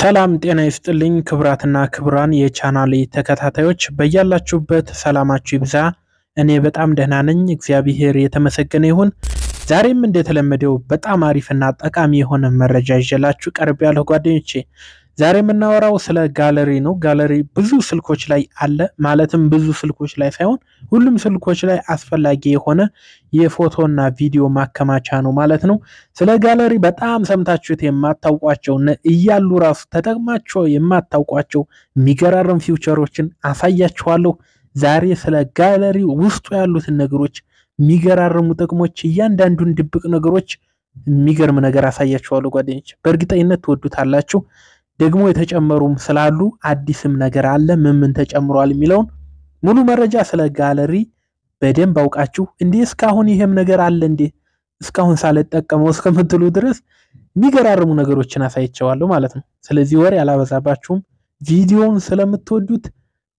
ሰላም ጤና ይስጥልኝ ክብራትና ክብራን የቻናሌ ተከታታዮች በያላችሁበት ሰላማችሁ ይብዛ። እኔ በጣም ደህና ነኝ፣ እግዚአብሔር የተመሰገነ ይሁን። ዛሬም እንደተለመደው በጣም አሪፍና ጠቃሚ የሆነ መረጃ ይዤላችሁ ቀርብ ያለሁ ጓደኞቼ ዛሬ የምናወራው ስለ ጋለሪ ነው። ጋለሪ ብዙ ስልኮች ላይ አለ። ማለትም ብዙ ስልኮች ላይ ሳይሆን ሁሉም ስልኮች ላይ አስፈላጊ የሆነ የፎቶና ቪዲዮ ማከማቻ ነው ማለት ነው። ስለ ጋለሪ በጣም ሰምታችሁት የማታውቋቸው እያሉ ራሱ ተጠቅማቸው የማታውቋቸው የሚገራረም ፊውቸሮችን አሳያችኋለሁ። ዛሬ ስለ ጋለሪ ውስጡ ያሉትን ነገሮች፣ የሚገራርሙ ጥቅሞች፣ እያንዳንዱን ድብቅ ነገሮች የሚገርም ነገር አሳያችኋለሁ ጓደኞች፣ በእርግጠኝነት ትወዱታላችሁ። ደግሞ የተጨመሩም ስላሉ አዲስም ነገር አለ ምን ምን ተጨምሯል የሚለውን ሙሉ መረጃ ስለ ጋለሪ በደንብ አውቃችሁ እንዴ እስካሁን ይሄም ነገር አለ እንዴ እስካሁን ሳልጠቀመው እስከምትሉ ድረስ የሚገራርሙ ነገሮችን አሳይቸዋለሁ ማለት ነው። ስለዚህ ወሬ አላበዛባችሁም። ቪዲዮውን ስለምትወዱት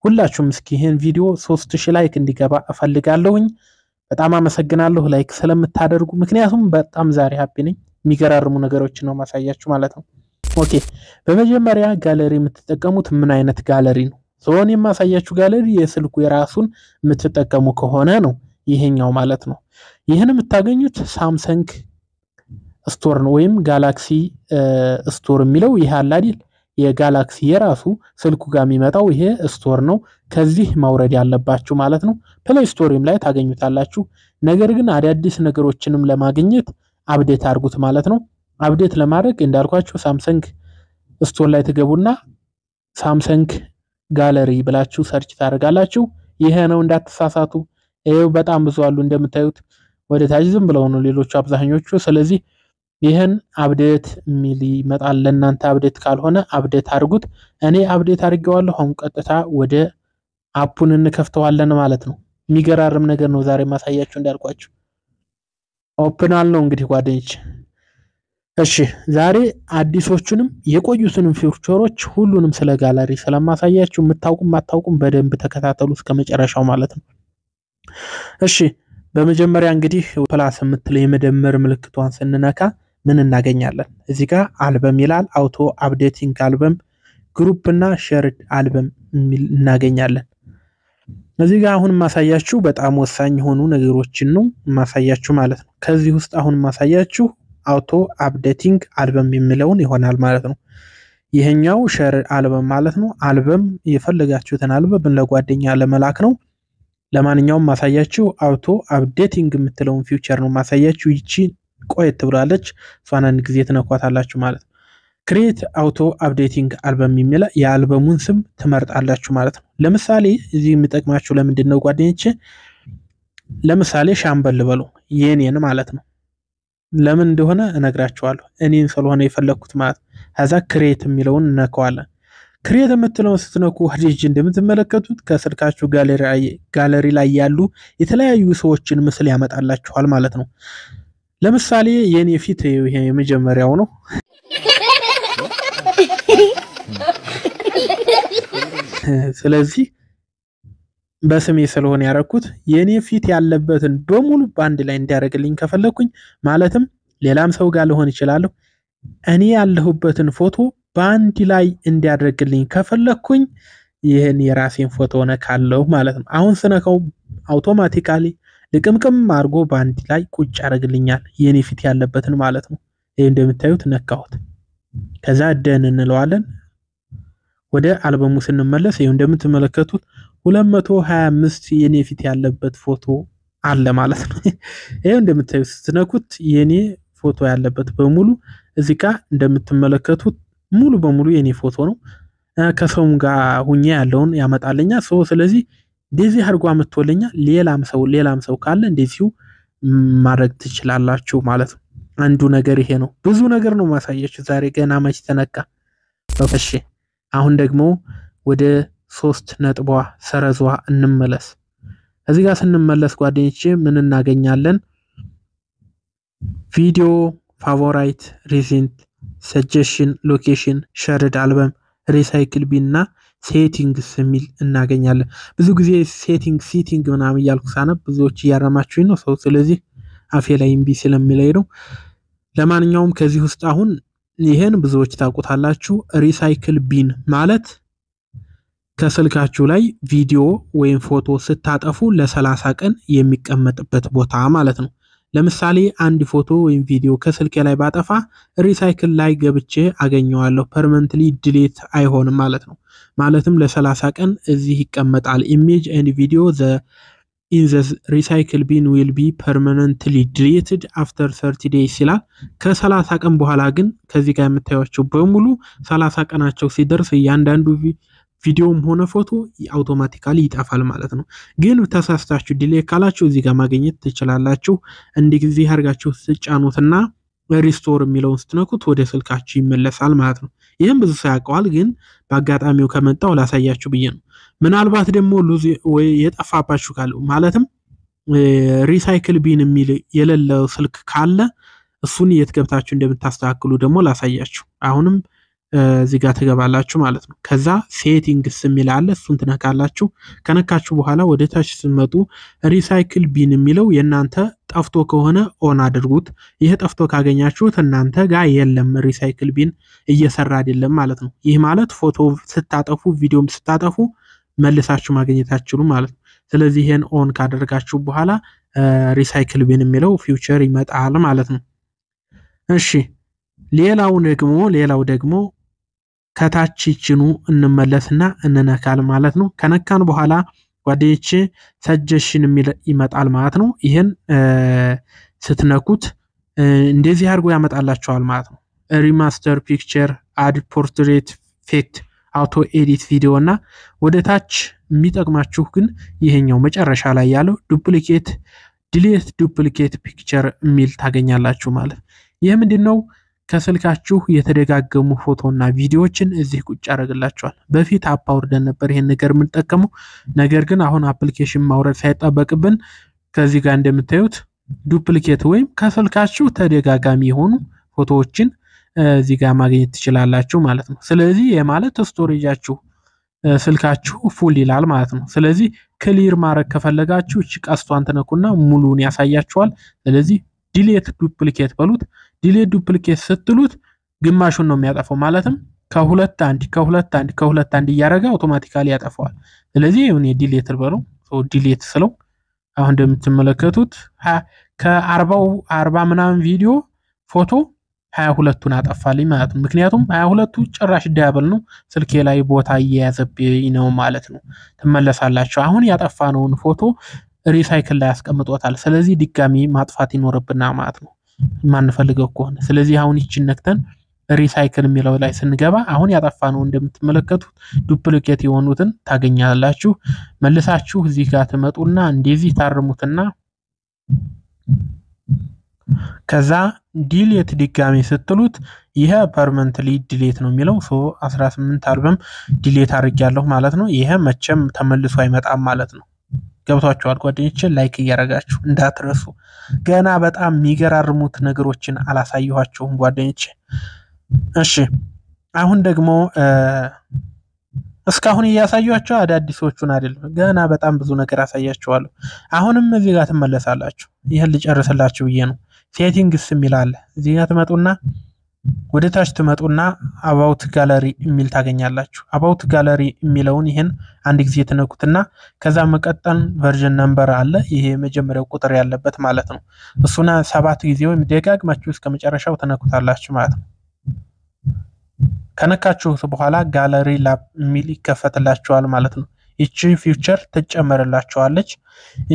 ሁላችሁም እስኪ ይህን ቪዲዮ ሶስት ሺህ ላይክ እንዲገባ እፈልጋለሁኝ። በጣም አመሰግናለሁ ላይክ ስለምታደርጉ፣ ምክንያቱም በጣም ዛሬ ሀቢ ነኝ። የሚገራርሙ ነገሮችን ነው ማሳያችሁ ማለት ነው። ኦኬ በመጀመሪያ ጋለሪ የምትጠቀሙት ምን አይነት ጋለሪ ነው? ዞን የማሳያችሁ ጋለሪ የስልኩ የራሱን የምትጠቀሙ ከሆነ ነው ይሄኛው ማለት ነው። ይህን የምታገኙት ሳምሰንግ ስቶር ነው ወይም ጋላክሲ ስቶር የሚለው ይሄ አለ አይደል? የጋላክሲ የራሱ ስልኩ ጋር የሚመጣው ይሄ ስቶር ነው። ከዚህ ማውረድ ያለባችሁ ማለት ነው። ፕሌይ ስቶሪም ላይ ታገኙታላችሁ። ነገር ግን አዳዲስ ነገሮችንም ለማግኘት አብዴት አድርጉት ማለት ነው። አብዴት ለማድረግ እንዳልኳችሁ ሳምሰንግ ስቶር ላይ ትገቡና ሳምሰንግ ጋለሪ ብላችሁ ሰርች ታደርጋላችሁ። ይሄ ነው እንዳትሳሳቱ። ይሄው በጣም ብዙ አሉ እንደምታዩት ወደ ታች ዝም ብለው ነው ሌሎቹ አብዛኞቹ። ስለዚህ ይህን አብዴት የሚል ይመጣል። ለእናንተ አብዴት ካልሆነ አብዴት አድርጉት። እኔ አብዴት አድርጌዋለሁ። አሁን ቀጥታ ወደ አፑን እንከፍተዋለን ማለት ነው። የሚገራርም ነገር ነው ዛሬ ማሳያችሁ እንዳልኳችሁ። ኦፕናል ነው እንግዲህ ጓደኞች እሺ ዛሬ አዲሶቹንም የቆዩትንም ፊውቸሮች ሁሉንም ስለ ጋላሪ ስለማሳያችሁ የምታውቁም ማታውቁም በደንብ ተከታተሉ እስከ መጨረሻው ማለት ነው። እሺ በመጀመሪያ እንግዲህ ፕላስ የምትለው የመደመር ምልክቷን ስንነካ ምን እናገኛለን? እዚህ ጋር አልበም ይላል። አውቶ አፕዴቲንግ አልበም፣ ግሩፕ እና ሸርድ አልበም የሚል እናገኛለን። እዚህ ጋር አሁን ማሳያችሁ በጣም ወሳኝ የሆኑ ነገሮችን ነው የማሳያችሁ ማለት ነው። ከዚህ ውስጥ አሁን ማሳያችሁ አውቶ አፕዴቲንግ አልበም የሚለውን ይሆናል ማለት ነው። ይህኛው ሸር አልበም ማለት ነው። አልበም የፈለጋችሁትን አልበም ለጓደኛ ለመላክ ነው። ለማንኛውም ማሳያችሁ አውቶ አፕዴቲንግ የምትለውን ፊውቸር ነው ማሳያችሁ። ይቺ ቆየት ትብላለች፣ እሷን ጊዜ ትነኳታላችሁ ማለት ነው። ክሬት አውቶ አፕዴቲንግ አልበም የሚለ የአልበሙን ስም ትመርጣላችሁ ማለት ነው። ለምሳሌ እዚህ የሚጠቅማችሁ ለምንድን ነው ጓደኞች? ለምሳሌ ሻምበል በሉ የኔን ማለት ነው። ለምን እንደሆነ እነግራችኋለሁ። እኔን ስለሆነ የፈለግኩት ማለት ከዛ ክሬት የሚለውን እነከዋለን። ክሬት የምትለውን ስትነኩ ሄጅ እንደምትመለከቱት ከስልካችሁ ጋለሪ ላይ ያሉ የተለያዩ ሰዎችን ምስል ያመጣላችኋል ማለት ነው። ለምሳሌ የኔ ፊት ይሄ የመጀመሪያው ነው። ስለዚህ በስሜ ስለሆነ ያረኩት የእኔ ፊት ያለበትን በሙሉ በአንድ ላይ እንዲያደርግልኝ ከፈለግኩኝ ማለትም ሌላም ሰው ጋር ልሆን እችላለሁ። እኔ ያለሁበትን ፎቶ በአንድ ላይ እንዲያደርግልኝ ከፈለግኩኝ ይህን የራሴን ፎቶ ነካለሁ ማለት ነው። አሁን ስነካው አውቶማቲካሊ ልቅምቅም አድርጎ በአንድ ላይ ቁጭ ያደርግልኛል የኔ ፊት ያለበትን ማለት ነው። ይህ እንደምታዩት ነካሁት። ከዛ ደን እንለዋለን። ወደ አልበሙ ስንመለስ ይህ እንደምትመለከቱት 225 የኔ ፊት ያለበት ፎቶ አለ ማለት ነው። ይሄ እንደምታዩት ስትነኩት የኔ ፎቶ ያለበት በሙሉ እዚህ ጋር እንደምትመለከቱት ሙሉ በሙሉ የኔ ፎቶ ነው። ከሰውም ጋር ሁኜ ያለውን ያመጣልኛ ሰው። ስለዚህ እንደዚህ አድርጎ አመጥቶልኛ። ሌላም ሰው ሌላም ሰው ካለ እንደዚሁ ማድረግ ትችላላችሁ ማለት ነው። አንዱ ነገር ይሄ ነው። ብዙ ነገር ነው ማሳያችሁ ዛሬ። ገና መች ተነካ። እሺ አሁን ደግሞ ወደ ሶስት ነጥቧ ሰረዟ እንመለስ። እዚህ ጋር ስንመለስ ጓደኞቼ ምን እናገኛለን? ቪዲዮ፣ ፋቮራይት፣ ሪሲንት ሰጀሽን፣ ሎኬሽን፣ ሸርድ አልበም፣ ሪሳይክል ቢን እና ሴቲንግስ የሚል እናገኛለን። ብዙ ጊዜ ሴቲንግ ሲቲንግ ምናምን እያልኩ ሳነብ ብዙዎች እያረማችሁኝ ነው ሰው ስለዚህ አፌ ላይ እምቢ ስለሚለይ ነው። ለማንኛውም ከዚህ ውስጥ አሁን ይህን ብዙዎች ታውቁታላችሁ። ሪሳይክል ቢን ማለት ከስልካችሁ ላይ ቪዲዮ ወይም ፎቶ ስታጠፉ ለ30 ቀን የሚቀመጥበት ቦታ ማለት ነው። ለምሳሌ አንድ ፎቶ ወይም ቪዲዮ ከስልኬ ላይ ባጠፋ ሪሳይክል ላይ ገብቼ አገኘዋለሁ። ፐርመንትሊ ድሌት አይሆንም ማለት ነው። ማለትም ለ30 ቀን እዚህ ይቀመጣል። ኢሜጅ ኤንድ ቪዲዮ ዘ ኢን ሪሳይክል ቢን ዊል ቢ ፐርማነንትሊ ድሌትድ አፍተር 30 ዴይስ ይላል። ከ30 ቀን በኋላ ግን ከዚህ ጋር የምታዩቸው በሙሉ 30 ቀናቸው ሲደርስ እያንዳንዱ ቪዲዮም ሆነ ፎቶ አውቶማቲካሊ ይጠፋል ማለት ነው። ግን ተሳስታችሁ ዲሌ ካላችሁ እዚህ ጋር ማግኘት ትችላላችሁ። እንዲህ ጊዜ አድርጋችሁ ስጫኑትና ሪስቶር የሚለውን ስትነኩት ወደ ስልካችሁ ይመለሳል ማለት ነው። ይህም ብዙ ሰው ያውቀዋል፣ ግን በአጋጣሚው ከመጣው ላሳያችሁ ብዬ ነው። ምናልባት ደግሞ ሉዝ ወይ የጠፋባችሁ ካለ ማለትም ሪሳይክል ቢን የሚል የሌለው ስልክ ካለ እሱን የት ገብታችሁ እንደምታስተካክሉ ደግሞ ላሳያችሁ አሁንም እዚህ ጋር ትገባላችሁ ማለት ነው። ከዛ ሴቲንግስ የሚል አለ። እሱን ትነካላችሁ። ከነካችሁ በኋላ ወደ ታች ስትመጡ ሪሳይክል ቢን የሚለው የእናንተ ጠፍቶ ከሆነ ኦን አድርጉት። ይህ ጠፍቶ ካገኛችሁት እናንተ ጋር የለም፣ ሪሳይክል ቢን እየሰራ አይደለም ማለት ነው። ይህ ማለት ፎቶ ስታጠፉ፣ ቪዲዮም ስታጠፉ መልሳችሁ ማግኘት አትችሉም ማለት ነው። ስለዚህ ይህን ኦን ካደረጋችሁ በኋላ ሪሳይክል ቢን የሚለው ፊውቸር ይመጣል ማለት ነው። እሺ ሌላው ደግሞ ሌላው ደግሞ ከታች ይችኑ እንመለስና እንነካል ማለት ነው። ከነካን በኋላ ጓደኞቼ ሰጀሽን የሚል ይመጣል ማለት ነው። ይህን ስትነኩት እንደዚህ አድርጎ ያመጣላቸዋል ማለት ነው። ሪማስተር ፒክቸር፣ አድ ፖርትሬት ፌክት፣ አውቶ ኤዲት ቪዲዮ እና ወደ ታች የሚጠቅማችሁ ግን ይሄኛው መጨረሻ ላይ ያለው ዱፕሊኬት፣ ዲሌት ዱፕሊኬት ፒክቸር የሚል ታገኛላችሁ ማለት ይህ ምንድን ነው? ከስልካችሁ የተደጋገሙ ፎቶና ቪዲዮዎችን እዚህ ቁጭ ያደርግላችኋል። በፊት አፕ አውርደን ነበር ይሄን ነገር የምንጠቀመው። ነገር ግን አሁን አፕሊኬሽን ማውረድ ሳይጠበቅብን ከዚህ ጋር እንደምታዩት ዱፕሊኬት ወይም ከስልካችሁ ተደጋጋሚ የሆኑ ፎቶዎችን እዚህ ጋር ማግኘት ትችላላችሁ ማለት ነው። ስለዚህ የማለት ስቶሬጃችሁ ስልካችሁ ፉል ይላል ማለት ነው። ስለዚህ ክሊር ማድረግ ከፈለጋችሁ እቺ ቀስቷን ትነኩና ሙሉን ያሳያችኋል። ስለዚህ ዲሌት ዱፕሊኬት በሉት ዲሌት ዱፕሊኬት ስትሉት ግማሹን ነው የሚያጠፈው ማለትም ከሁለት አንድ ከሁለት አንድ ከሁለት አንድ እያደረገ አውቶማቲካሊ ያጠፈዋል ስለዚህ እኔ የዲሌት ልበለው ዲሌት ስለው አሁን እንደምትመለከቱት ከአርባው አርባ ምናምን ቪዲዮ ፎቶ ሀያ ሁለቱን አጠፋልኝ ማለት ነው። ምክንያቱም ሀያ ሁለቱ ጭራሽ ዳያብል ነው ስልኬ ላይ ቦታ እየያዘብኝ ነው ማለት ነው። ትመለሳላቸው አሁን ያጠፋነውን ፎቶ ሪሳይክል ላይ ያስቀምጦታል። ስለዚህ ድጋሚ ማጥፋት ይኖርብና ማለት ነው። የማንፈልገው ከሆነ ስለዚህ አሁን ይችን ነክተን ሪሳይክል የሚለው ላይ ስንገባ አሁን ያጠፋ ነው እንደምትመለከቱት ዱፕሊኬት የሆኑትን ታገኛላችሁ። መልሳችሁ እዚህ ጋር ትመጡና እንደዚህ ታርሙትና ከዛ ዲሌት ድጋሚ ስትሉት ይሄ ፐርመንትሊ ዲሌት ነው የሚለው። ሶ 18 አልበም ዲሌት አድርጊያለሁ ማለት ነው። ይሄ መቼም ተመልሶ አይመጣም ማለት ነው። ገብቷችኋል ጓደኞቼ፣ ላይክ እያረጋችሁ እንዳትረሱ። ገና በጣም የሚገራርሙት ነገሮችን አላሳየኋችሁም ጓደኞች። እሺ አሁን ደግሞ እስካሁን እያሳያችሁ አዳዲሶቹን አይደለም፣ ገና በጣም ብዙ ነገር አሳያችኋለሁ። አሁንም እዚህ ጋር ትመለሳላችሁ። ይህን ልጨርስላችሁ ብዬ ነው። ሴቲንግስ የሚል እዚህ ጋር ትመጡና ወደ ታች ትመጡና አባውት ጋለሪ የሚል ታገኛላችሁ። አባውት ጋለሪ የሚለውን ይህን አንድ ጊዜ ትነኩትና ከዛ መቀጠን ቨርዥን ነምበር አለ። ይሄ የመጀመሪያው ቁጥር ያለበት ማለት ነው። እሱና ሰባት ጊዜ ወይም ደጋግማችሁ እስከ መጨረሻው ትነኩታላችሁ ማለት ነው። ከነካችሁት በኋላ ጋለሪ ላብ የሚል ይከፈትላችኋል ማለት ነው። ይቺ ፊውቸር ትጨመርላችኋለች።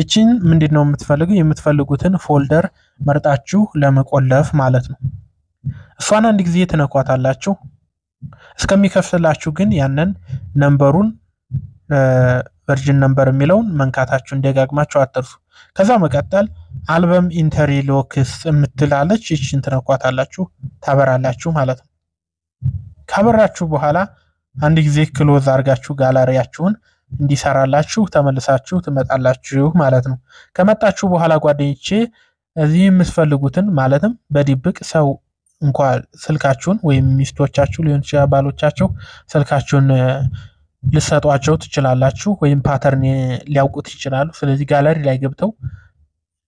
ይቺን ምንድን ነው የምትፈልጉ? የምትፈልጉትን ፎልደር መርጣችሁ ለመቆለፍ ማለት ነው። እሷን አንድ ጊዜ ትነኳታላችሁ። እስከሚከፍትላችሁ ግን ያንን ነንበሩን ቨርጅን ነንበር የሚለውን መንካታችሁን ደጋግማችሁ አትርሱ። ከዛ መቀጠል አልበም ኢንተሪ ሎክስ የምትላለች ይችን ትነኳታላችሁ፣ ታበራላችሁ ማለት ነው። ካበራችሁ በኋላ አንድ ጊዜ ክሎዝ አድርጋችሁ ጋላሪያችሁን እንዲሰራላችሁ ተመልሳችሁ ትመጣላችሁ ማለት ነው። ከመጣችሁ በኋላ ጓደኞቼ እዚህ የምትፈልጉትን ማለትም በድብቅ ሰው እንኳ ስልካችሁን ወይም ሚስቶቻችሁ ሊሆን ይችላል ባሎቻችሁ ስልካችሁን ልሰጧቸው ትችላላችሁ፣ ወይም ፓተርን ሊያውቁት ይችላሉ። ስለዚህ ጋለሪ ላይ ገብተው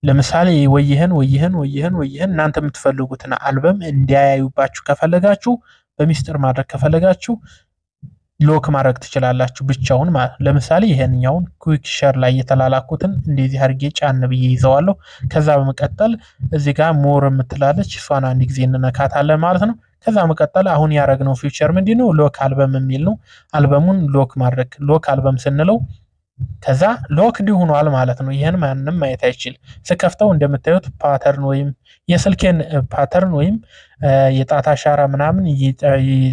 ለምሳሌ ወይህን ወይህን ወይህን ወይህን እናንተ የምትፈልጉትን አልበም እንዲያያዩባችሁ ከፈለጋችሁ በሚስጥር ማድረግ ከፈለጋችሁ ሎክ ማድረግ ትችላላችሁ ብቻውን ማለት ነው። ለምሳሌ ይሄንኛውን ኩዊክ ሸር ላይ የተላላኩትን እንደዚህ አድርጌ ጫን ብዬ ይዘዋለሁ። ከዛ በመቀጠል እዚህ ጋር ሞር የምትላለች እሷን አንድ ጊዜ እንነካታለን ማለት ነው። ከዛ መቀጠል አሁን ያደረግነው ፊውቸር ምንድን ነው? ሎክ አልበም የሚል ነው። አልበሙን ሎክ ማድረግ ሎክ አልበም ስንለው ከዛ ሎክድ ሆኗል ማለት ነው። ይህን ማንም ማየት አይችል። ስከፍተው እንደምታዩት ፓተርን ወይም የስልኬን ፓተርን ወይም የጣት አሻራ ምናምን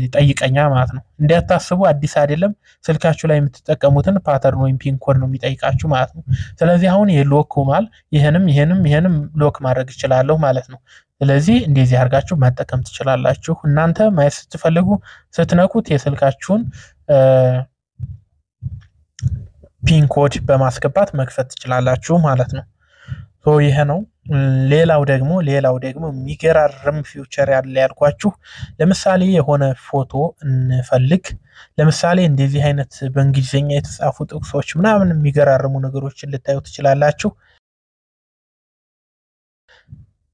ይጠይቀኛል ማለት ነው። እንዲያታስቡ አዲስ አይደለም። ስልካችሁ ላይ የምትጠቀሙትን ፓተርን ወይም ፒንኮድ ነው የሚጠይቃችሁ ማለት ነው። ስለዚህ አሁን የሎክ ሆኗል። ይህንም ይህንም ይህንም ሎክ ማድረግ እችላለሁ ማለት ነው። ስለዚህ እንደዚህ አድርጋችሁ መጠቀም ትችላላችሁ። እናንተ ማየት ስትፈልጉ ስትነቁት የስልካችሁን ፒን ኮድ በማስገባት መክፈት ትችላላችሁ ማለት ነው። ይሄ ነው። ሌላው ደግሞ ሌላው ደግሞ የሚገራርም ፊውቸር ያለ ያልኳችሁ፣ ለምሳሌ የሆነ ፎቶ እንፈልግ። ለምሳሌ እንደዚህ አይነት በእንግሊዝኛ የተጻፉ ጥቅሶች ምናምን የሚገራርሙ ነገሮችን ልታዩ ትችላላችሁ።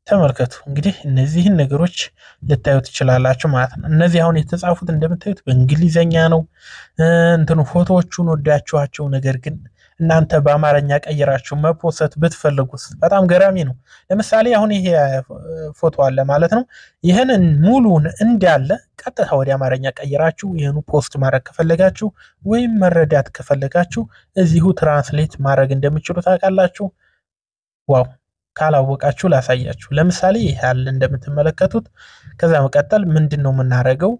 ተመልከቱ እንግዲህ እነዚህን ነገሮች ልታዩ ትችላላችሁ ማለት ነው። እነዚህ አሁን የተጻፉት እንደምታዩት በእንግሊዘኛ ነው። እንትኑ ፎቶዎቹን ወዳችኋቸው፣ ነገር ግን እናንተ በአማርኛ ቀይራችሁ መፖሰት ብትፈልጉስ በጣም ገራሚ ነው። ለምሳሌ አሁን ይሄ ፎቶ አለ ማለት ነው። ይህንን ሙሉን እንዳለ ቀጥታ ወደ አማርኛ ቀይራችሁ ይህኑ ፖስት ማድረግ ከፈለጋችሁ ወይም መረዳት ከፈለጋችሁ እዚሁ ትራንስሌት ማድረግ እንደምችሉ ታውቃላችሁ። ዋው ካላወቃችሁ ላሳያችሁ። ለምሳሌ ይህ ያለ እንደምትመለከቱት ከዛ መቀጠል ምንድን ነው የምናደርገው?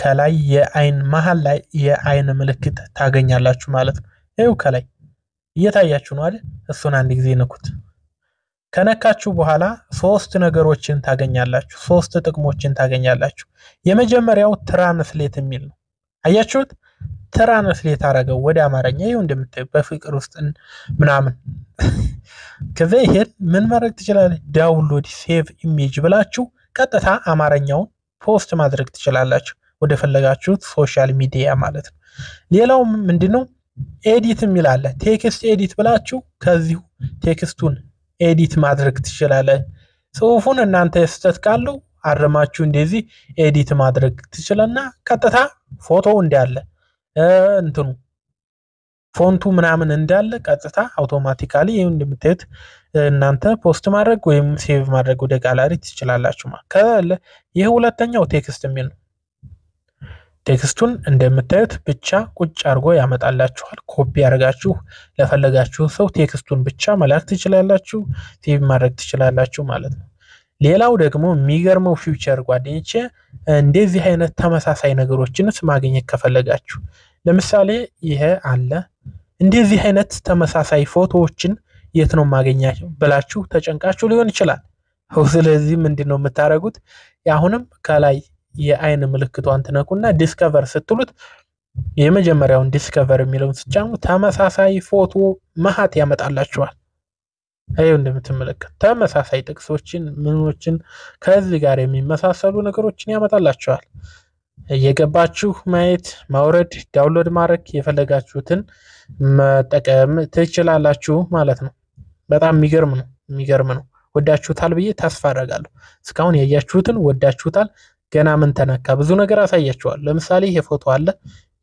ከላይ የአይን መሀል ላይ የአይን ምልክት ታገኛላችሁ ማለት ነው። ይኸው ከላይ እየታያችሁ ነው አይደል? እሱን አንድ ጊዜ ንኩት። ከነካችሁ በኋላ ሶስት ነገሮችን ታገኛላችሁ። ሶስት ጥቅሞችን ታገኛላችሁ። የመጀመሪያው ትራንስሌት የሚል ነው። አያችሁት? ትራንስሌት አረገው ወደ አማርኛ። ይኸው እንደምታዩ በፍቅር ውስጥ ምናምን። ከዛ ይሄን ምን ማድረግ ትችላለ? ዳውንሎድ ሴቭ ኢሜጅ ብላችሁ ቀጥታ አማርኛውን ፖስት ማድረግ ትችላላችሁ ወደ ፈለጋችሁት ሶሻል ሚዲያ ማለት ነው። ሌላው ምንድን ነው? ኤዲት የሚል ቴክስት ኤዲት ብላችሁ ከዚሁ ቴክስቱን ኤዲት ማድረግ ትችላለች ጽሁፉን እናንተ ስህተት ካለው አርማችሁ እንደዚህ ኤዲት ማድረግ ትችልና ቀጥታ ፎቶ እንዳለ እንትኑ ፎንቱ ምናምን እንዳለ ቀጥታ አውቶማቲካሊ ይህ እንደምታዩት እናንተ ፖስት ማድረግ ወይም ሴቭ ማድረግ ወደ ጋላሪ ትችላላችሁ። ይህ ሁለተኛው ቴክስት የሚል ነው። ቴክስቱን እንደምታዩት ብቻ ቁጭ አድርጎ ያመጣላችኋል። ኮፒ አድርጋችሁ ለፈለጋችሁ ሰው ቴክስቱን ብቻ መላክ ትችላላችሁ፣ ሴቭ ማድረግ ትችላላችሁ ማለት ነው። ሌላው ደግሞ የሚገርመው ፊውቸር ጓደኞቼ እንደዚህ አይነት ተመሳሳይ ነገሮችንስ ማግኘት ከፈለጋችሁ ለምሳሌ ይሄ አለ። እንደዚህ አይነት ተመሳሳይ ፎቶዎችን የት ነው ማገኛቸው ብላችሁ ተጨንቃችሁ ሊሆን ይችላል። ስለዚህ ምንድን ነው የምታደርጉት? አሁንም ከላይ የአይን ምልክቷን ትነኩና ዲስከቨር ስትሉት የመጀመሪያውን ዲስከቨር የሚለውን ስጫኑ ተመሳሳይ ፎቶ መሀት ያመጣላችኋል። ይኸው እንደምትመለከት ተመሳሳይ ጥቅሶችን ምኖችን ከዚህ ጋር የሚመሳሰሉ ነገሮችን ያመጣላቸዋል። እየገባችሁ ማየት፣ ማውረድ፣ ዳውንሎድ ማድረግ የፈለጋችሁትን መጠቀም ትችላላችሁ ማለት ነው። በጣም የሚገርም ነው የሚገርም ነው። ወዳችሁታል ብዬ ተስፋ አደርጋለሁ። እስካሁን ያያችሁትን ወዳችሁታል። ገና ምን ተነካ ብዙ ነገር አሳያችኋል። ለምሳሌ ይሄ ፎቶ አለ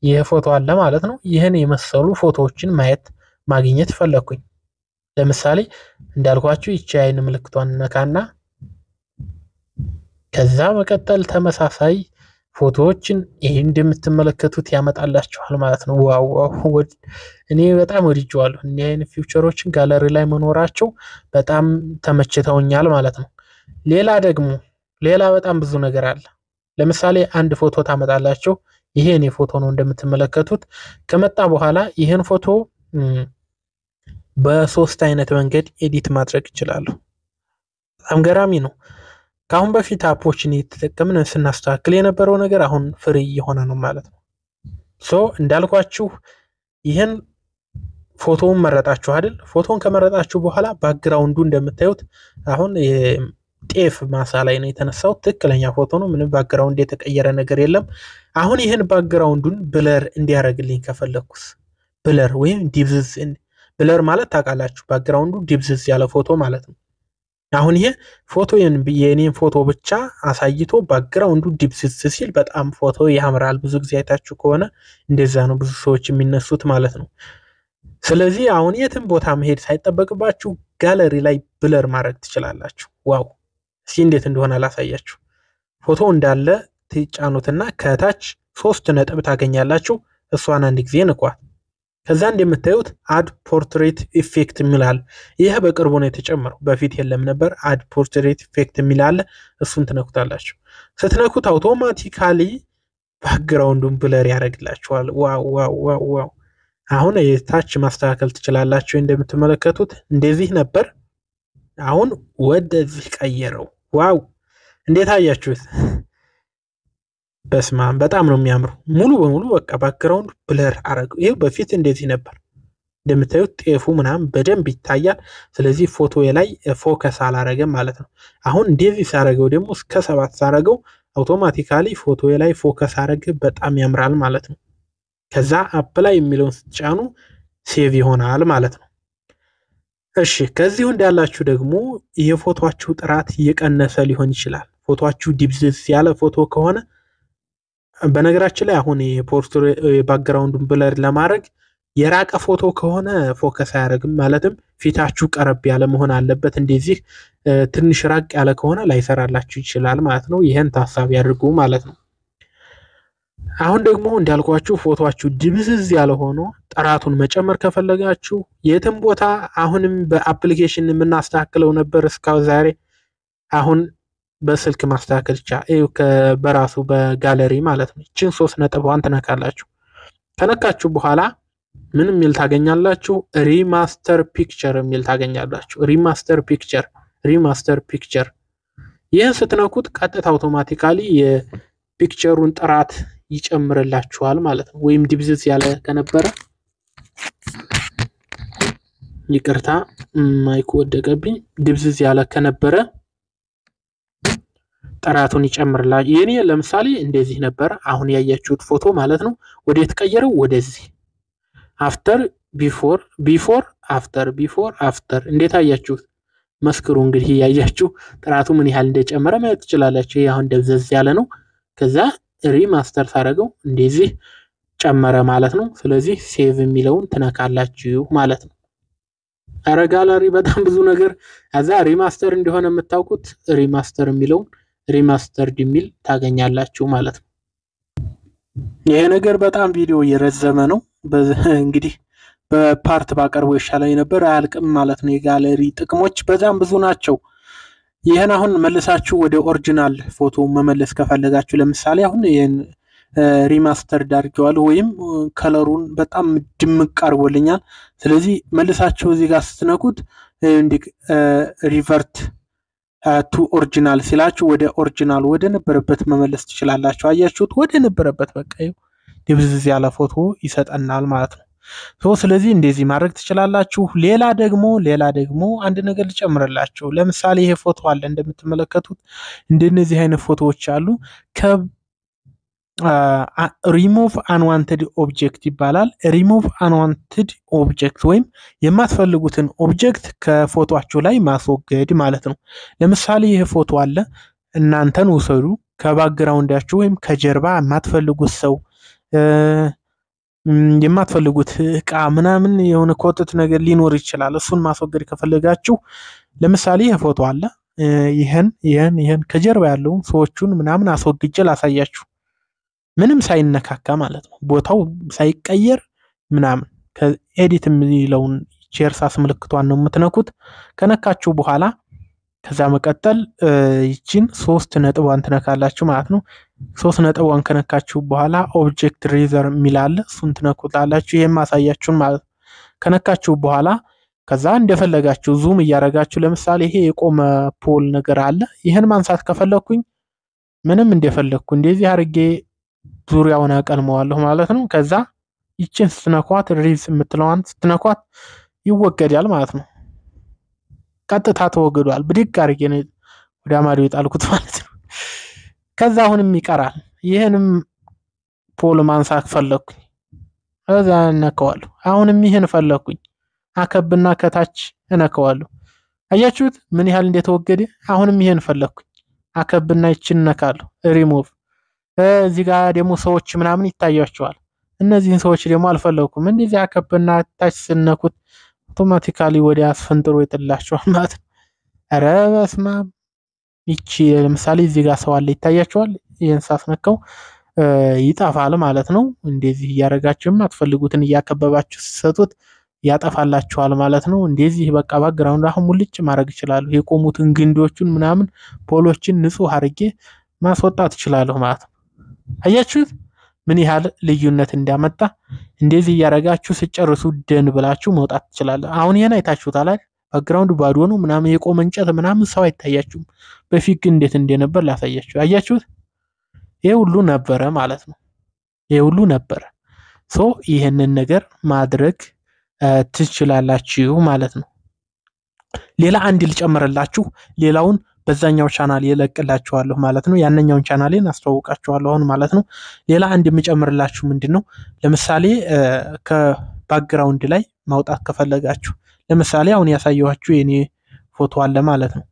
ይሄ ፎቶ አለ ማለት ነው። ይህን የመሰሉ ፎቶዎችን ማየት ማግኘት ፈለግኩኝ። ለምሳሌ እንዳልኳችሁ ይቺ አይን ምልክቷን ነካና ከዛ በቀጠል ተመሳሳይ ፎቶዎችን ይህ እንደምትመለከቱት ያመጣላችኋል ማለት ነው። ዋው ዋው! እኔ በጣም ወድጄዋለሁ። እንዲህ አይነት ፊውቸሮችን ጋለሪ ላይ መኖራቸው በጣም ተመችተውኛል ማለት ነው። ሌላ ደግሞ ሌላ በጣም ብዙ ነገር አለ። ለምሳሌ አንድ ፎቶ ታመጣላችሁ። ይሄ እኔ ፎቶ ነው እንደምትመለከቱት። ከመጣ በኋላ ይህን ፎቶ በሶስት አይነት መንገድ ኤዲት ማድረግ ይችላሉ። በጣም ገራሚ ነው። ከአሁን በፊት አፖችን እየተጠቀምን ስናስተካክል የነበረው ነገር አሁን ፍሪ እየሆነ ነው ማለት ነው። ሶ እንዳልኳችሁ ይህን ፎቶውን መረጣችሁ አይደል? ፎቶውን ከመረጣችሁ በኋላ ባክግራውንዱ እንደምታዩት አሁን ጤፍ ማሳ ላይ ነው የተነሳው። ትክክለኛ ፎቶ ነው። ምንም ባክግራውንድ የተቀየረ ነገር የለም። አሁን ይህን ባክግራውንዱን ብለር እንዲያደርግልኝ ከፈለግኩስ ብለር ወይም ዲብዝዝ ብለር ማለት ታውቃላችሁ፣ ባክግራውንዱ ዲብዝዝ ያለ ፎቶ ማለት ነው። አሁን ይሄ ፎቶ የኔን ፎቶ ብቻ አሳይቶ ባክግራውንዱ ዲብዝዝ ሲል በጣም ፎቶ ያምራል። ብዙ ጊዜ አይታችሁ ከሆነ እንደዛ ነው ብዙ ሰዎች የሚነሱት ማለት ነው። ስለዚህ አሁን የትም ቦታ መሄድ ሳይጠበቅባችሁ ጋለሪ ላይ ብለር ማድረግ ትችላላችሁ። ዋው! እስኪ እንዴት እንደሆነ አላሳያችሁ። ፎቶ እንዳለ ትጫኑትና ከታች ሶስት ነጥብ ታገኛላችሁ። እሷን አንድ ጊዜ ንኳት። ከዛ እንደምታዩት አድ ፖርትሬት ኢፌክት የሚላል ይህ በቅርቡ ነው የተጨመረው። በፊት የለም ነበር። አድ ፖርትሬት ኢፌክት የሚላል እሱን ትነኩታላችሁ። ስትነኩት አውቶማቲካሊ ባክግራውንዱን ብለር ያደርግላችኋል። ዋው ዋው ዋው! አሁን የታች ማስተካከል ትችላላችሁ። እንደምትመለከቱት እንደዚህ ነበር፣ አሁን ወደዚህ ቀየረው። ዋው! እንዴት አያችሁት? በስማ በጣም ነው የሚያምሩ ሙሉ በሙሉ በቃ ባክግራውንድ ብለር አረገው። ይህ በፊት እንደዚህ ነበር። እንደምታዩት ጤፉ ምናምን በደንብ ይታያል። ስለዚህ ፎቶ ላይ ፎከስ አላረገም ማለት ነው። አሁን እንደዚህ ሳረገው ደግሞ እስከ ሰባት ሳረገው አውቶማቲካሊ ፎቶ ላይ ፎከስ አረገ። በጣም ያምራል ማለት ነው። ከዛ አፕላይ የሚለውን ስትጫኑ ሴቭ ይሆናል ማለት ነው። እሺ ከዚሁ እንዳላችሁ ደግሞ የፎቶችሁ ጥራት እየቀነሰ ሊሆን ይችላል። ፎቶችሁ ዲብዝዝ ያለ ፎቶ ከሆነ በነገራችን ላይ አሁን የፖርትሬ ባክግራውንዱን ብለር ለማድረግ የራቀ ፎቶ ከሆነ ፎከስ አያደርግም። ማለትም ፊታችሁ ቀረብ ያለ መሆን አለበት። እንደዚህ ትንሽ ራቅ ያለ ከሆነ ላይሰራላችሁ ይችላል ማለት ነው። ይህን ታሳቢ አድርጉ ማለት ነው። አሁን ደግሞ እንዳልኳችሁ ፎቶችሁ ድብዝዝ ያለ ሆኖ ጥራቱን መጨመር ከፈለጋችሁ የትም ቦታ አሁንም በአፕሊኬሽን የምናስተካክለው ነበር እስካሁን ዛሬ አሁን በስልክ ማስተካከል ይቻላል። ይኸው በራሱ በጋለሪ ማለት ነው። ይችን ሶስት ነጥቧን ትነካላችሁ። ከነካችሁ በኋላ ምን የሚል ታገኛላችሁ? ሪማስተር ፒክቸር የሚል ታገኛላችሁ። ሪማስተር ፒክቸር ሪማስተር ፒክቸር። ይህን ስትነኩት ቀጥታ አውቶማቲካሊ የፒክቸሩን ጥራት ይጨምርላችኋል ማለት ነው። ወይም ዲብዝዝ ያለ ከነበረ ይቅርታ፣ ማይኩ ወደቀብኝ። ድብዝዝ ያለ ከነበረ ጥራቱን ይጨምርላል። የኔ ለምሳሌ እንደዚህ ነበር። አሁን ያያችሁት ፎቶ ማለት ነው። ወደ የተቀየረው ወደዚህ አፍተር ቢፎር፣ ቢፎር አፍተር፣ ቢፎር አፍተር። እንዴት አያችሁት? መስክሩ እንግዲህ ያያችሁ ጥራቱ ምን ያህል እንደጨመረ ማየት ትችላላችሁ። ይህ አሁን ደብዘዝ ያለ ነው። ከዛ ሪማስተር ሳደረገው እንደዚህ ጨመረ ማለት ነው። ስለዚህ ሴቭ የሚለውን ትነካላችሁ ማለት ነው። አረ ጋላሪ በጣም ብዙ ነገር ከዛ ሪማስተር እንደሆነ የምታውቁት ሪማስተር የሚለውን ሪማስተርድ የሚል ታገኛላችሁ ማለት ነው። ይሄ ነገር በጣም ቪዲዮ እየረዘመ ነው። እንግዲህ በፓርት ባቀርበው ይሻለኝ ነበር፣ አያልቅም ማለት ነው። የጋለሪ ጥቅሞች በጣም ብዙ ናቸው። ይህን አሁን መልሳችሁ ወደ ኦሪጂናል ፎቶ መመለስ ከፈለጋችሁ ለምሳሌ አሁን ይህን ሪማስተርድ አድርጌዋለሁ ወይም ከለሩን በጣም ድምቅ አድርጎልኛል። ስለዚህ መልሳችሁ እዚህ ጋር ስትነኩት እንዲህ ሪቨርት ቱ ኦሪጂናል ሲላችሁ ወደ ኦሪጂናል ወደ ነበረበት መመለስ ትችላላችሁ። አያችሁት? ወደ ነበረበት በቃ ድብዝዝ ያለ ፎቶ ይሰጠናል ማለት ነው። ሶ ስለዚህ እንደዚህ ማድረግ ትችላላችሁ። ሌላ ደግሞ ሌላ ደግሞ አንድ ነገር ልጨምርላችሁ። ለምሳሌ ይሄ ፎቶ አለ እንደምትመለከቱት እንደነዚህ አይነት ፎቶዎች አሉ። ሪሙቭ አንዋንትድ ኦብጀክት ይባላል። ሪሙቭ አንዋንትድ ኦብጀክት ወይም የማትፈልጉትን ኦብጀክት ከፎቶችሁ ላይ ማስወገድ ማለት ነው። ለምሳሌ ይህ ፎቶ አለ፣ እናንተን ውሰዱ። ከባክግራውንዳችሁ ወይም ከጀርባ የማትፈልጉት ሰው፣ የማትፈልጉት እቃ ምናምን የሆነ ኮትት ነገር ሊኖር ይችላል። እሱን ማስወገድ ከፈለጋችሁ ለምሳሌ ይህ ፎቶ አለ። ይህን ይህን ይህን ከጀርባ ያለውን ሰዎቹን ምናምን አስወግጄ ላሳያችሁ ምንም ሳይነካካ ማለት ነው። ቦታው ሳይቀየር ምናምን ኤዲት የሚለውን የእርሳስ ምልክቷን ነው የምትነኩት። ከነካችሁ በኋላ ከዛ መቀጠል ይችን ሶስት ነጥቧን ትነካላችሁ ማለት ነው። ሶስት ነጥቧን ከነካችሁ በኋላ ኦብጀክት ሬዘር የሚላለ እሱን ትነኩታላችሁ። ይህም ማሳያችሁን ማለት ነው። ከነካችሁ በኋላ ከዛ እንደፈለጋችሁ ዙም እያደረጋችሁ ለምሳሌ ይሄ የቆመ ፖል ነገር አለ። ይህን ማንሳት ከፈለግኩኝ ምንም እንደፈለግኩ እንደዚህ አርጌ ዙሪያውን አቀልመዋለሁ ማለት ነው። ከዛ ይችን ስትነኳት ሪዝ የምትለዋን ስትነኳት ይወገዳል ማለት ነው። ቀጥታ ተወግዷል። ብድግ አድርጌ ወደ አማዶ የጣልኩት ማለት ነው። ከዛ አሁንም ይቀራል። ይህንም ፖል ማንሳት ፈለግኩኝ፣ እዛ እነከዋለሁ። አሁንም ይህን ፈለግኩኝ፣ አከብና ከታች እነከዋለሁ። አያችሁት ምን ያህል እንደተወገደ። አሁንም ይህን ፈለግኩኝ፣ አከብና ይችን እነካለሁ። ሪሞቭ እዚህ ጋር ደግሞ ሰዎች ምናምን ይታያቸዋል። እነዚህን ሰዎች ደግሞ አልፈለኩም። እንደዚህ አከብና ታች ስነኩት አውቶማቲካሊ ወደ አስፈንጥሮ ይጥላቸዋል ማለት ነው። ኧረ በስመ አብ! ይቺ ለምሳሌ እዚህ ጋር ሰው አለ ይታያቸዋል። ይህን ሳስነካው ይጠፋል ማለት ነው። እንደዚህ እያደረጋችሁም አትፈልጉትን እያከበባችሁ ሲሰጡት ያጠፋላችኋል ማለት ነው። እንደዚህ በቃ ባክግራውንድ አሁን ሙልጭ ማድረግ ይችላሉ። የቆሙትን ግንዶቹን ምናምን ፖሎችን ንጹህ አርጌ ማስወጣት ይችላለሁ ማለት ነው። አያችሁት ምን ያህል ልዩነት እንዳመጣ። እንደዚህ እያደረጋችሁ ስጨርሱ ደን ብላችሁ መውጣት ትችላለ። አሁን ይህን አይታችሁታል። ባክግራውንድ ባዶ ነው ምናምን የቆመ እንጨት ምናምን ሰው አይታያችሁም። በፊት ግን እንዴት እንደነበር ላሳያችሁ። አያችሁት ይህ ሁሉ ነበረ ማለት ነው። ይህ ሁሉ ነበረ። ሶ ይህንን ነገር ማድረግ ትችላላችሁ ማለት ነው። ሌላ አንድ ልጨምርላችሁ ሌላውን በዛኛው ቻናል የለቅላችኋለሁ ማለት ነው። ያነኛውን ቻናሌን አስተዋውቃችኋለሁ አሁን ማለት ነው። ሌላ አንድ የምጨምርላችሁ ምንድን ነው፣ ለምሳሌ ከባክግራውንድ ላይ ማውጣት ከፈለጋችሁ፣ ለምሳሌ አሁን ያሳየኋችሁ የኔ ፎቶ አለ ማለት ነው።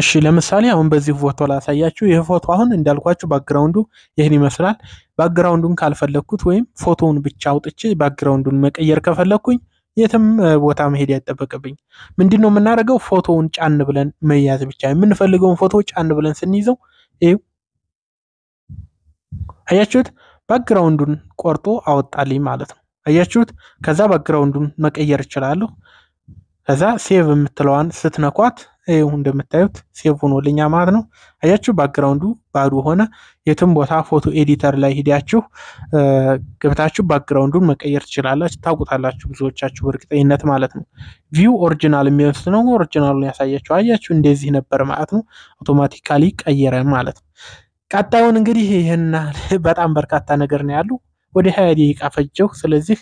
እሺ ለምሳሌ አሁን በዚህ ፎቶ ላሳያችሁ። ይህ ፎቶ አሁን እንዳልኳችሁ ባክግራውንዱ ይህን ይመስላል። ባክግራውንዱን ካልፈለግኩት ወይም ፎቶውን ብቻ አውጥቼ ባክግራውንዱን መቀየር ከፈለግኩኝ የትም ቦታ መሄድ ያጠበቅብኝ ምንድን ነው የምናደርገው? ፎቶውን ጫን ብለን መያዝ ብቻ። የምንፈልገውን ፎቶ ጫን ብለን ስንይዘው ይኸው አያችሁት፣ ባክግራውንዱን ቆርጦ አወጣልኝ ማለት ነው። አያችሁት፣ ከዛ ባክግራውንዱን መቀየር እችላለሁ። ከዛ ሴቭ የምትለዋን ስትነኳት ይሁ እንደምታዩት ሴቭ ሆኖልኛ ማለት ነው። አያችሁ ባክግራውንዱ ባዶ ሆነ። የትም ቦታ ፎቶ ኤዲተር ላይ ሂዳችሁ ገብታችሁ ባክግራውንዱን መቀየር ትችላላችሁ። ታውቁታላችሁ ብዙዎቻችሁ በእርግጠኝነት ማለት ነው። ቪው ኦሪጂናል የሚወስድ ነው። ኦሪጂናሉን ያሳያችሁ። አያችሁ እንደዚህ ነበር ማለት ነው። አውቶማቲካሊ ቀየረ ማለት ነው። ቀጣዩን እንግዲህ ይህና በጣም በርካታ ነገር ነው ያሉ ወደ ሀያ ደቂቃ ፈጀው። ስለዚህ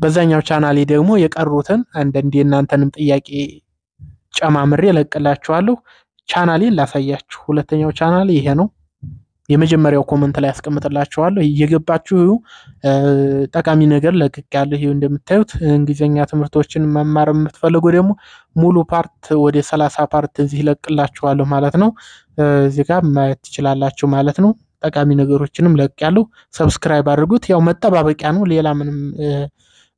በዛኛው ቻናሌ ደግሞ የቀሩትን አንዳንድ የእናንተንም ጥያቄ ጨማምሬ ለቅላችኋለሁ። ቻናሌን ላሳያችሁ። ሁለተኛው ቻናል ይሄ ነው። የመጀመሪያው ኮመንት ላይ ያስቀምጥላችኋለሁ። እየገባችሁ ጠቃሚ ነገር ለቅቅ ያለ ይሄው እንደምታዩት እንግሊዝኛ ትምህርቶችን መማር የምትፈልጉ ደግሞ ሙሉ ፓርት ወደ ሰላሳ ፓርት እዚህ ለቅላችኋለሁ ማለት ነው። እዚህ ጋር ማየት ትችላላችሁ ማለት ነው። ጠቃሚ ነገሮችንም ለቅ ያለሁ ሰብስክራይብ አድርጉት። ያው መጠባበቂያ ነው። ሌላ ምንም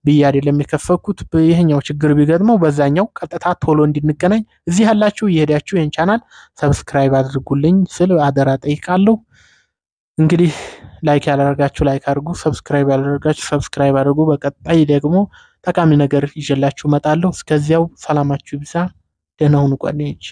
ብዬ አይደለም የከፈኩት። ይህኛው ችግር ቢገጥመው በዛኛው ቀጥታ ቶሎ እንድንገናኝ እዚህ ያላችሁ እየሄዳችሁ ይህን ቻናል ሰብስክራይብ አድርጉልኝ ስል አደራ ጠይቃለሁ። እንግዲህ ላይክ ያላደርጋችሁ ላይክ አድርጉ፣ ሰብስክራይብ ያላደርጋችሁ ሰብስክራይብ አድርጉ። በቀጣይ ደግሞ ጠቃሚ ነገር ይዤላችሁ እመጣለሁ። እስከዚያው ሰላማችሁ ይብዛ። ደህና ሁኑ ጓደኞች።